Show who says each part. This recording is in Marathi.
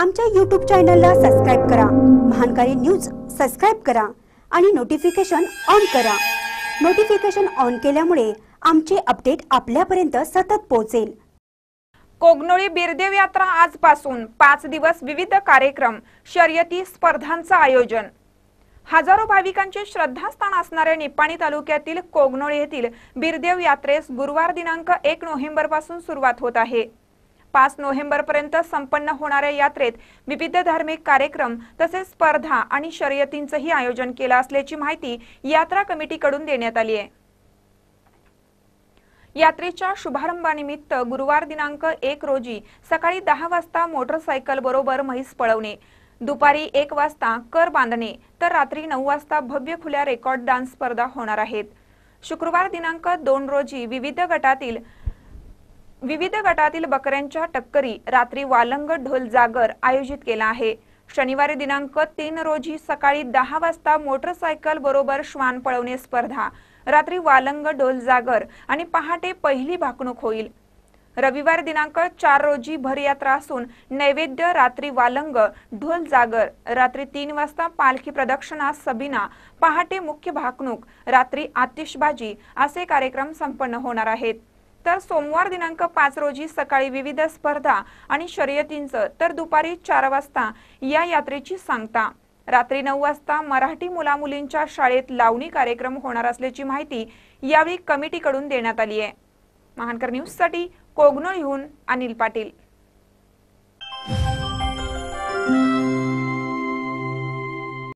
Speaker 1: आमच्या यूट्यूब चॅनलला सबस्क्राईब करा महानकारी न्यूज सबस्क्राईब करा आणि नोटिफिकेशन ऑन करा नोटिफिकेशन ऑन केल्यामुळे आमचे अपडेट आपल्यापर्यंत सतत पोहोचेल
Speaker 2: कोगनोळी बिरदेव यात्रा आजपासून पाच दिवस विविध कार्यक्रम शर्यती स्पर्धांचं आयोजन हजारो भाविकांचे श्रद्धास्थान असणाऱ्या निपाणी तालुक्यातील कोगनोळी येथील बिरदेव यात्रेस गुरुवार दिनांक एक नोव्हेंबरपासून सुरुवात होत आहे पाच नोव्हेंबरपर्यंत संपन्न होणाऱ्या यात्रेत विविध धार्मिक कार्यक्रम तसेच स्पर्धा आणि शर्यतींचंही आयोजन केलं असल्याची माहिती यात्रा कमिटीकडून देण्यात आली आहे यात्रेच्या शुभारंभानिमित्त गुरुवार दिनांक एक रोजी सकाळी दहा वाजता मोटरसायकल बरोबर म्हैस पळवणे दुपारी एक वाजता कर बांधणे तर रात्री नऊ वाजता भव्य खुल्या रेकॉर्ड डान्स स्पर्धा होणार आहेत शुक्रवार दिनांक दोन रोजी विविध गटातील विविध गटातील बकऱ्यांच्या टक्करी रात्री वालंग ढोल जागर आयोजित केला आहे शनिवारी दिनांक तीन रोजी सकाळी दहा वाजता मोटरसायकल बरोबर श्वान पळवणे स्पर्धा रात्री वालंग ढोल जागर आणि पहाटे पहिली भाकणूक होईल रविवार दिनांक चार रोजी भरयात्रा असून नैवेद्य रात्री वालंग ढोल जागर रात्री तीन वाजता पालखी प्रदक्षिणा सबिना पहाटे मुख्य भाकणूक रात्री आतिषबाजी असे कार्यक्रम संपन्न होणार आहेत तर सोमवार दिनांक पाच रोजी सकाळी विविध स्पर्धा आणि शर्यतींचं तर दुपारी चार वाजता या यात्रेची सांगता रात्री नऊ वाजता मराठी मुलामुलींच्या शाळेत लावणी कार्यक्रम होणार असल्याची माहिती यावेळी कमिटीकडून देण्यात आली आहे महानकर न्यूजसाठी कोगनोळीहून अनिल पाटील